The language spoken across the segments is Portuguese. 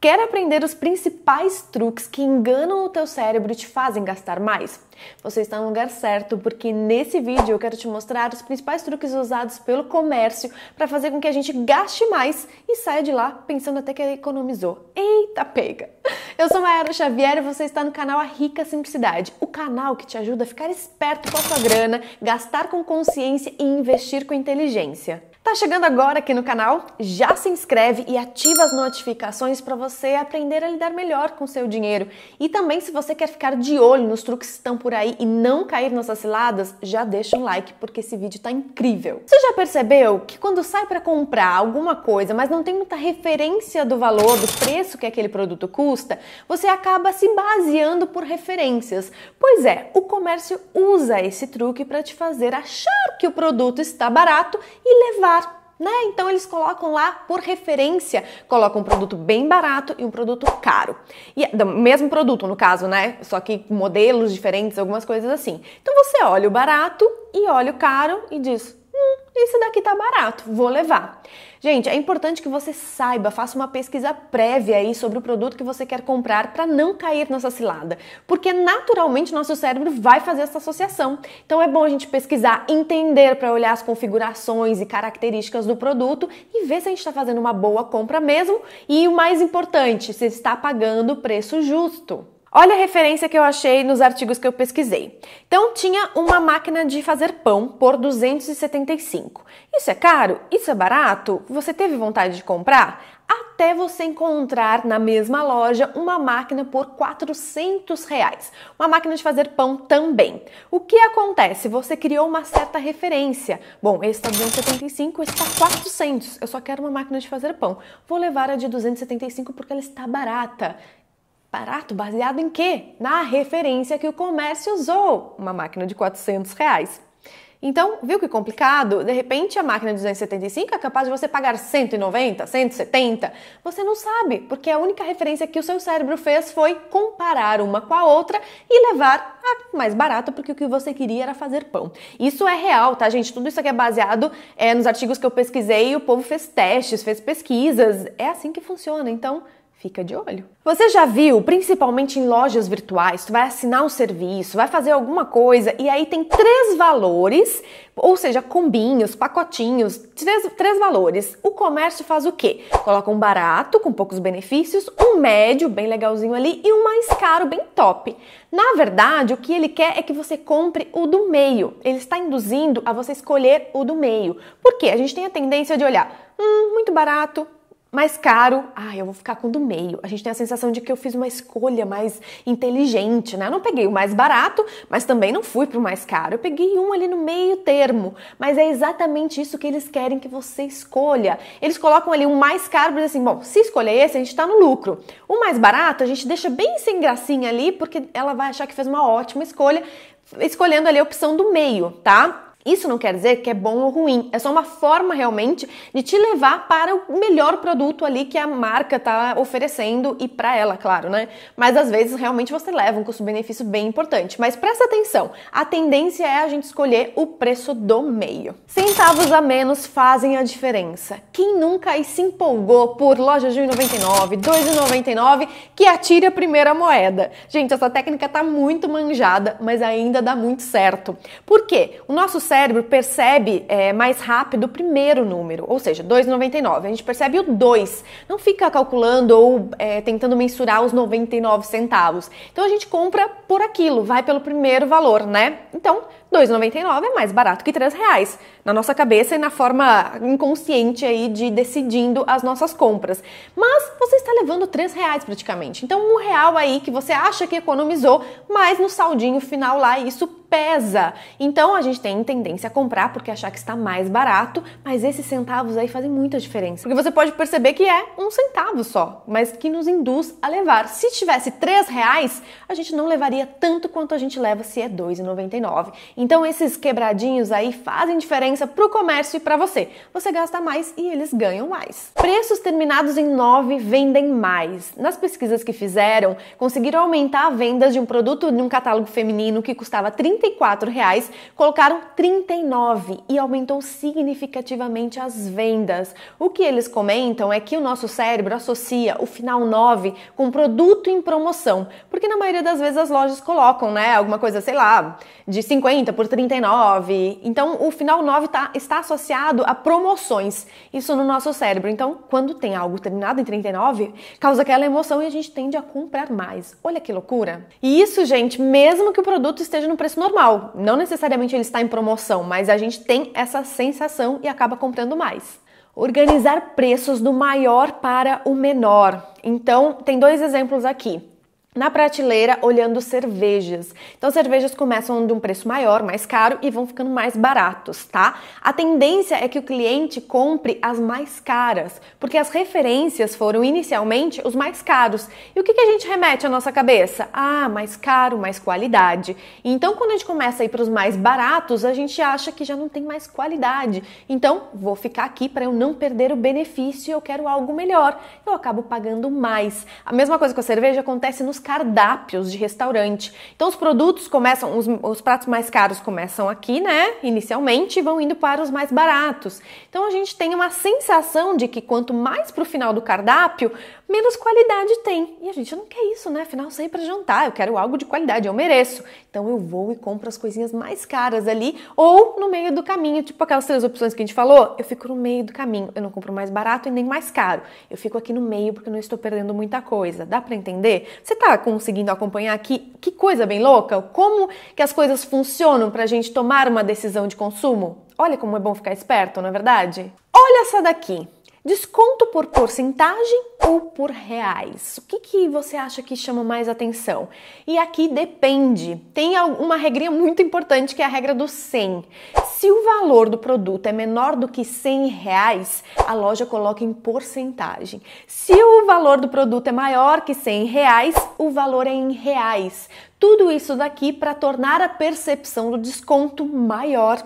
Quer aprender os principais truques que enganam o teu cérebro e te fazem gastar mais? Você está no lugar certo, porque nesse vídeo eu quero te mostrar os principais truques usados pelo comércio para fazer com que a gente gaste mais e saia de lá pensando até que economizou. Eita pega! Eu sou Mayara Xavier e você está no canal A Rica Simplicidade, o canal que te ajuda a ficar esperto com a sua grana, gastar com consciência e investir com inteligência. Tá chegando agora aqui no canal? Já se inscreve e ativa as notificações para você aprender a lidar melhor com seu dinheiro. E também se você quer ficar de olho nos truques que estão por aí e não cair nessas ciladas, já deixa um like porque esse vídeo tá incrível. Você já percebeu que quando sai para comprar alguma coisa, mas não tem muita referência do valor, do preço que aquele produto custa, você acaba se baseando por referências. Pois é, o comércio usa esse truque para te fazer achar que o produto está barato e levar né? Então eles colocam lá por referência, colocam um produto bem barato e um produto caro. E mesmo produto no caso, né? Só que modelos diferentes, algumas coisas assim. Então você olha o barato e olha o caro e diz: Hum, esse daqui tá barato, vou levar. Gente, é importante que você saiba, faça uma pesquisa prévia aí sobre o produto que você quer comprar para não cair nessa cilada, porque naturalmente nosso cérebro vai fazer essa associação. Então é bom a gente pesquisar, entender para olhar as configurações e características do produto e ver se a gente está fazendo uma boa compra mesmo e o mais importante, se está pagando o preço justo. Olha a referência que eu achei nos artigos que eu pesquisei. Então, tinha uma máquina de fazer pão por 275. Isso é caro? Isso é barato? Você teve vontade de comprar? Até você encontrar na mesma loja uma máquina por 400 reais. Uma máquina de fazer pão também. O que acontece? Você criou uma certa referência. Bom, esse está 275, esse está 400. Eu só quero uma máquina de fazer pão. Vou levar a de 275 porque ela está barata. Barato baseado em quê? Na referência que o comércio usou, uma máquina de 400 reais. Então, viu que complicado? De repente, a máquina de 275 é capaz de você pagar 190, 170. Você não sabe, porque a única referência que o seu cérebro fez foi comparar uma com a outra e levar a mais barata, porque o que você queria era fazer pão. Isso é real, tá, gente? Tudo isso aqui é baseado é, nos artigos que eu pesquisei. O povo fez testes, fez pesquisas. É assim que funciona. Então, Fica de olho. Você já viu, principalmente em lojas virtuais, tu vai assinar um serviço, vai fazer alguma coisa e aí tem três valores, ou seja, combinhos, pacotinhos, três, três valores. O comércio faz o quê? Coloca um barato, com poucos benefícios, um médio, bem legalzinho ali, e um mais caro, bem top. Na verdade, o que ele quer é que você compre o do meio. Ele está induzindo a você escolher o do meio. Por quê? A gente tem a tendência de olhar, hum, muito barato, mais caro, ah, eu vou ficar com o do meio. A gente tem a sensação de que eu fiz uma escolha mais inteligente, né? Eu não peguei o mais barato, mas também não fui pro mais caro. Eu peguei um ali no meio termo. Mas é exatamente isso que eles querem que você escolha. Eles colocam ali um mais caro para assim, bom, se escolher esse, a gente tá no lucro. O mais barato, a gente deixa bem sem gracinha ali, porque ela vai achar que fez uma ótima escolha, escolhendo ali a opção do meio, tá? Isso não quer dizer que é bom ou ruim, é só uma forma realmente de te levar para o melhor produto ali que a marca está oferecendo e para ela, claro, né? Mas às vezes realmente você leva um custo-benefício bem importante. Mas presta atenção, a tendência é a gente escolher o preço do meio. Centavos a menos fazem a diferença. Quem nunca aí se empolgou por loja de R$1,99, 2,99 que atire a primeira moeda? Gente, essa técnica tá muito manjada, mas ainda dá muito certo. Por quê? O nosso cérebro percebe é, mais rápido o primeiro número, ou seja, 2,99. A gente percebe o 2, não fica calculando ou é, tentando mensurar os 99 centavos. Então a gente compra por aquilo, vai pelo primeiro valor, né? Então, 2,99 é mais barato que 3 reais. Na nossa cabeça e na forma inconsciente aí de decidindo as nossas compras. Mas você está levando 3 reais praticamente. Então um real aí que você acha que economizou, mas no saldinho final lá isso pesa. Então a gente tem tendência a comprar porque achar que está mais barato, mas esses centavos aí fazem muita diferença. Porque você pode perceber que é um centavo só, mas que nos induz a levar. Se tivesse 3 reais, a gente não levaria tanto quanto a gente leva se é 2,99. Então esses quebradinhos aí fazem diferença para o comércio e para você. Você gasta mais e eles ganham mais. Preços terminados em 9 vendem mais. Nas pesquisas que fizeram, conseguiram aumentar vendas de um produto de um catálogo feminino que custava R$ 34, reais, colocaram 39 e aumentou significativamente as vendas. O que eles comentam é que o nosso cérebro associa o final 9 com produto em promoção, porque na maioria das vezes as lojas colocam, né, alguma coisa, sei lá, de 50 30 por 39. Então, o final 9 tá, está associado a promoções. Isso no nosso cérebro. Então, quando tem algo terminado em 39, causa aquela emoção e a gente tende a comprar mais. Olha que loucura. E isso, gente, mesmo que o produto esteja no preço normal. Não necessariamente ele está em promoção, mas a gente tem essa sensação e acaba comprando mais organizar preços do maior para o menor. Então, tem dois exemplos aqui na prateleira olhando cervejas. Então, cervejas começam de um preço maior, mais caro e vão ficando mais baratos, tá? A tendência é que o cliente compre as mais caras, porque as referências foram inicialmente os mais caros. E o que, que a gente remete à nossa cabeça? Ah, mais caro, mais qualidade. Então, quando a gente começa a ir para os mais baratos, a gente acha que já não tem mais qualidade. Então, vou ficar aqui para eu não perder o benefício, eu quero algo melhor. Eu acabo pagando mais. A mesma coisa com a cerveja acontece nos cardápios de restaurante. Então os produtos começam, os, os pratos mais caros começam aqui, né? Inicialmente, e vão indo para os mais baratos. Então a gente tem uma sensação de que quanto mais para o final do cardápio, menos qualidade tem. E a gente não quer isso, né? Afinal, saí para é jantar, eu quero algo de qualidade, eu mereço. Então eu vou e compro as coisinhas mais caras ali, ou no meio do caminho, tipo aquelas três opções que a gente falou, eu fico no meio do caminho, eu não compro mais barato e nem mais caro. Eu fico aqui no meio porque eu não estou perdendo muita coisa. Dá para entender? Você tá conseguindo acompanhar aqui? Que coisa bem louca! Como que as coisas funcionam para a gente tomar uma decisão de consumo? Olha como é bom ficar esperto, não é verdade? Olha essa daqui! Desconto por porcentagem ou por reais? O que, que você acha que chama mais atenção? E aqui depende. Tem uma regrinha muito importante que é a regra do 100. Se o valor do produto é menor do que 100 reais, a loja coloca em porcentagem. Se o valor do produto é maior que 100 reais, o valor é em reais. Tudo isso daqui para tornar a percepção do desconto maior.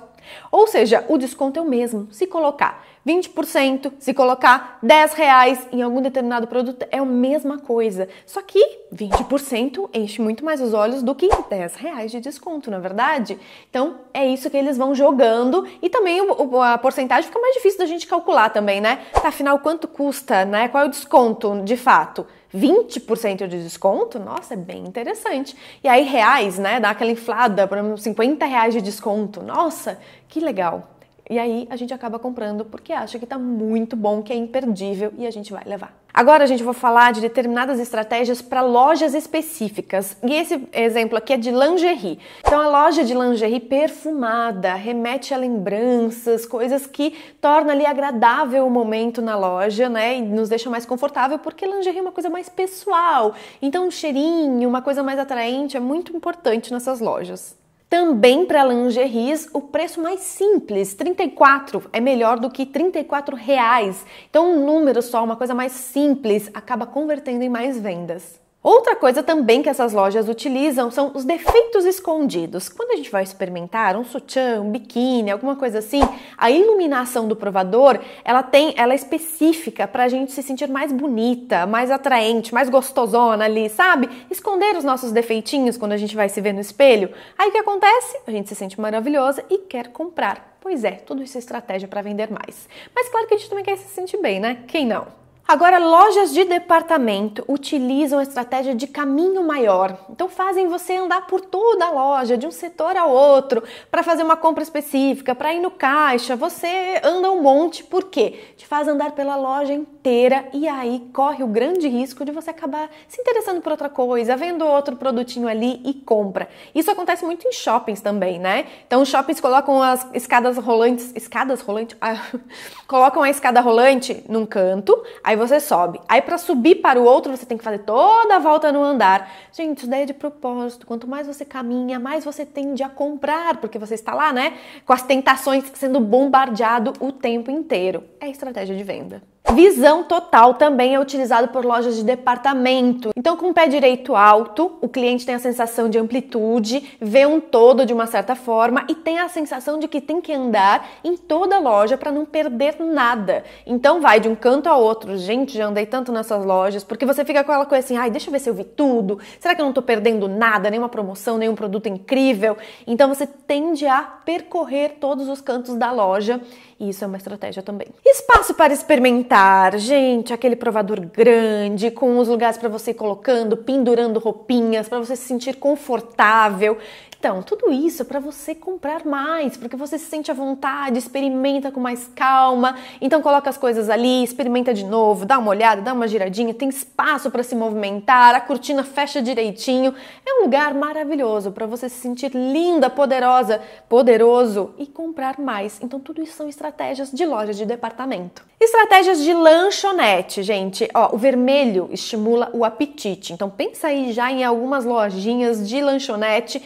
Ou seja, o desconto é o mesmo. Se colocar 20%, se colocar 10 reais em algum determinado produto, é a mesma coisa. Só que 20% enche muito mais os olhos do que 10 reais de desconto, na é verdade? Então é isso que eles vão jogando e também a porcentagem fica mais difícil da gente calcular também, né? Tá, afinal, quanto custa, né? Qual é o desconto de fato? 20% de desconto? Nossa, é bem interessante. E aí, reais, né? Dá aquela inflada, por exemplo, 50 reais de desconto. Nossa, que legal. E aí a gente acaba comprando porque acha que está muito bom, que é imperdível e a gente vai levar. Agora, a gente, vai vou falar de determinadas estratégias para lojas específicas. E esse exemplo aqui é de lingerie. Então, a loja de lingerie perfumada remete a lembranças, coisas que torna ali agradável o momento na loja, né? E nos deixa mais confortável, porque lingerie é uma coisa mais pessoal. Então, um cheirinho, uma coisa mais atraente é muito importante nessas lojas. Também para lingeries, o preço mais simples, 34, é melhor do que 34 reais. Então, um número só, uma coisa mais simples, acaba convertendo em mais vendas. Outra coisa também que essas lojas utilizam são os defeitos escondidos. Quando a gente vai experimentar um sutiã, um biquíni, alguma coisa assim, a iluminação do provador, ela tem, ela é específica para a gente se sentir mais bonita, mais atraente, mais gostosona ali, sabe? Esconder os nossos defeitinhos quando a gente vai se ver no espelho. Aí o que acontece? A gente se sente maravilhosa e quer comprar. Pois é, tudo isso é estratégia para vender mais. Mas claro que a gente também quer se sentir bem, né? Quem não? Agora, lojas de departamento utilizam a estratégia de caminho maior. Então, fazem você andar por toda a loja, de um setor ao outro, para fazer uma compra específica, para ir no caixa. Você anda um monte, por quê? Te faz andar pela loja inteira e aí corre o grande risco de você acabar se interessando por outra coisa, vendo outro produtinho ali e compra. Isso acontece muito em shoppings também, né? Então, os shoppings colocam as escadas rolantes. Escadas rolantes? Ah, colocam a escada rolante num canto, Aí você sobe. Aí para subir para o outro, você tem que fazer toda a volta no andar. Gente, isso daí é de propósito. Quanto mais você caminha, mais você tende a comprar, porque você está lá, né, com as tentações sendo bombardeado o tempo inteiro. É estratégia de venda. Visão total também é utilizado por lojas de departamento. Então, com o pé direito alto, o cliente tem a sensação de amplitude, vê um todo de uma certa forma e tem a sensação de que tem que andar em toda a loja para não perder nada. Então, vai de um canto a outro. Gente, já andei tanto nessas lojas, porque você fica com aquela coisa assim: ai, deixa eu ver se eu vi tudo. Será que eu não tô perdendo nada, nenhuma promoção, nenhum produto incrível? Então, você tende a percorrer todos os cantos da loja e isso é uma estratégia também. Espaço para experimentar gente, aquele provador grande com os lugares para você ir colocando, pendurando roupinhas para você se sentir confortável. Então, tudo isso é para você comprar mais, porque você se sente à vontade, experimenta com mais calma. Então, coloca as coisas ali, experimenta de novo, dá uma olhada, dá uma giradinha, tem espaço para se movimentar, a cortina fecha direitinho. É um lugar maravilhoso para você se sentir linda, poderosa, poderoso e comprar mais. Então, tudo isso são estratégias de loja de departamento. Estratégias de lanchonete, gente. Ó, o vermelho estimula o apetite. Então, pensa aí já em algumas lojinhas de lanchonete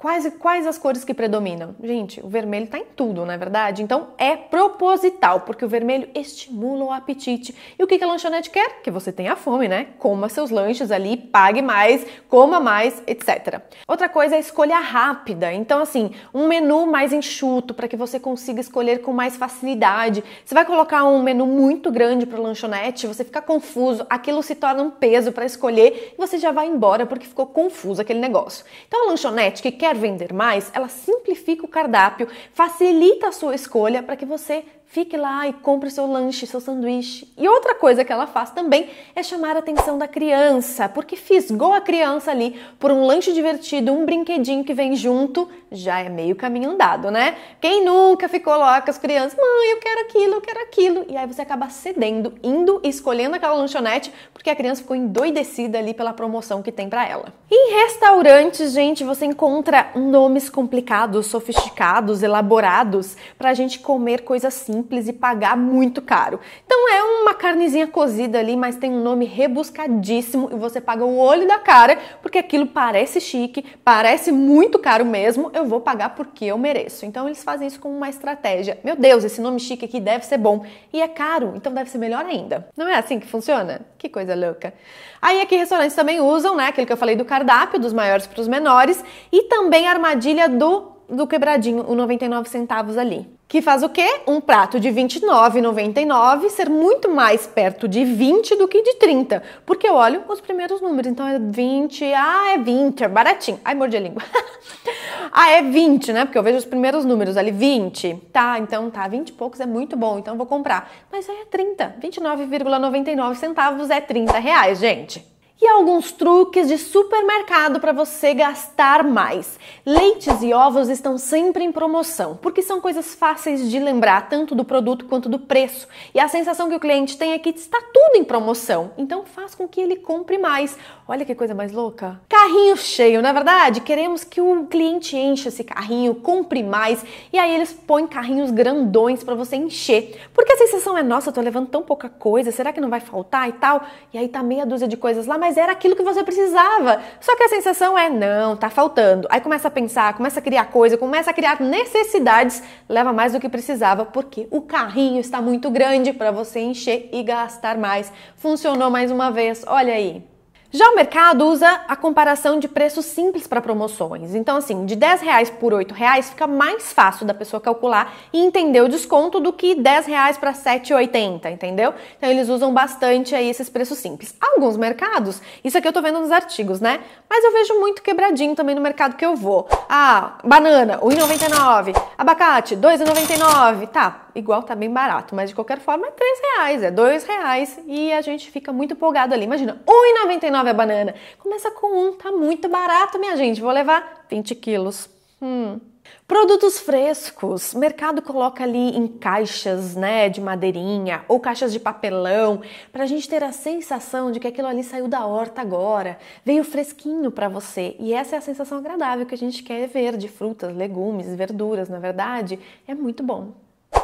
Quais, quais as cores que predominam? Gente, o vermelho está em tudo, não é verdade? Então é proposital, porque o vermelho estimula o apetite. E o que, que a lanchonete quer? Que você tenha fome, né? Coma seus lanches ali, pague mais, coma mais, etc. Outra coisa é escolha rápida. Então, assim, um menu mais enxuto para que você consiga escolher com mais facilidade. Você vai colocar um menu muito grande para lanchonete, você fica confuso, aquilo se torna um peso para escolher e você já vai embora porque ficou confuso aquele negócio. Então, a lanchonete que quer quer vender mais, ela simplifica o cardápio, facilita a sua escolha para que você fique lá e compre seu lanche, seu sanduíche. E outra coisa que ela faz também é chamar a atenção da criança, porque fisgou a criança ali por um lanche divertido, um brinquedinho que vem junto, já é meio caminho andado, né? Quem nunca ficou lá com as crianças, mãe, eu quero aquilo, eu quero aquilo, e aí você acaba cedendo, indo e escolhendo aquela lanchonete, porque a criança ficou endoidecida ali pela promoção que tem para ela. Em restaurantes, gente, você encontra nomes complicados, sofisticados, elaborados para a gente comer coisas simples simples e pagar muito caro. Então é uma carnezinha cozida ali, mas tem um nome rebuscadíssimo e você paga o olho da cara porque aquilo parece chique, parece muito caro mesmo. Eu vou pagar porque eu mereço. Então eles fazem isso como uma estratégia. Meu Deus, esse nome chique aqui deve ser bom e é caro, então deve ser melhor ainda. Não é assim que funciona? Que coisa louca. Aí aqui restaurantes também usam, né? Aquilo que eu falei do cardápio, dos maiores para os menores e também a armadilha do do quebradinho, o 99 centavos ali. Que faz o quê? Um prato de 29,99 ser muito mais perto de 20 do que de 30. Porque eu olho os primeiros números, então é 20, ah, é 20, é baratinho. Ai, mordi a língua. ah, é 20, né? Porque eu vejo os primeiros números ali, 20. Tá, então tá, 20 e poucos é muito bom, então vou comprar. Mas aí é 30, 29,99 centavos é 30 reais, gente e alguns truques de supermercado para você gastar mais. Leites e ovos estão sempre em promoção, porque são coisas fáceis de lembrar, tanto do produto quanto do preço. E a sensação que o cliente tem é que está tudo em promoção, então faz com que ele compre mais. Olha que coisa mais louca. Carrinho cheio, não é verdade? Queremos que o cliente encha esse carrinho, compre mais, e aí eles põem carrinhos grandões para você encher. Porque a sensação é, nossa, eu tô levando tão pouca coisa, será que não vai faltar e tal? E aí tá meia dúzia de coisas lá, mas mas era aquilo que você precisava. Só que a sensação é, não, tá faltando. Aí começa a pensar, começa a criar coisa, começa a criar necessidades, leva mais do que precisava, porque o carrinho está muito grande para você encher e gastar mais. Funcionou mais uma vez, olha aí. Já o mercado usa a comparação de preços simples para promoções. Então, assim, de 10 reais por 8 reais fica mais fácil da pessoa calcular e entender o desconto do que 10 reais para 7,80, entendeu? Então eles usam bastante aí esses preços simples. Alguns mercados, isso aqui eu tô vendo nos artigos, né? Mas eu vejo muito quebradinho também no mercado que eu vou. Ah, banana, 1,99. Abacate, 2,99. Tá, igual tá bem barato, mas de qualquer forma é 3 reais, é 2 reais e a gente fica muito empolgado ali. Imagina, 1,99 a banana. Começa com 1, tá muito barato, minha gente. Vou levar 20 quilos. Hum. Produtos frescos, mercado coloca ali em caixas, né, de madeirinha ou caixas de papelão, para a gente ter a sensação de que aquilo ali saiu da horta agora, veio fresquinho para você. E essa é a sensação agradável que a gente quer ver de frutas, legumes, verduras, na verdade, é muito bom.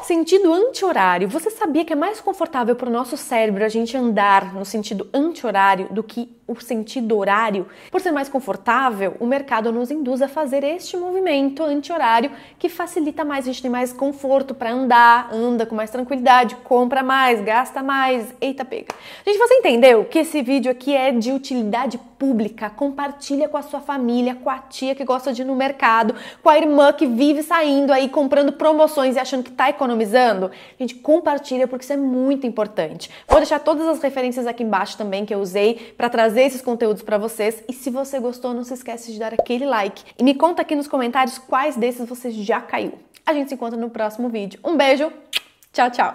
Sentido anti-horário. Você sabia que é mais confortável para o nosso cérebro a gente andar no sentido anti-horário do que o sentido horário, por ser mais confortável, o mercado nos induz a fazer este movimento anti-horário que facilita mais, a gente tem mais conforto para andar, anda com mais tranquilidade, compra mais, gasta mais, eita pega. Gente, você entendeu que esse vídeo aqui é de utilidade pública? Compartilha com a sua família, com a tia que gosta de ir no mercado, com a irmã que vive saindo aí comprando promoções e achando que está economizando. Gente, compartilha porque isso é muito importante. Vou deixar todas as referências aqui embaixo também que eu usei para trazer trazer esses conteúdos para vocês. E se você gostou, não se esquece de dar aquele like. E me conta aqui nos comentários quais desses você já caiu. A gente se encontra no próximo vídeo. Um beijo, tchau, tchau!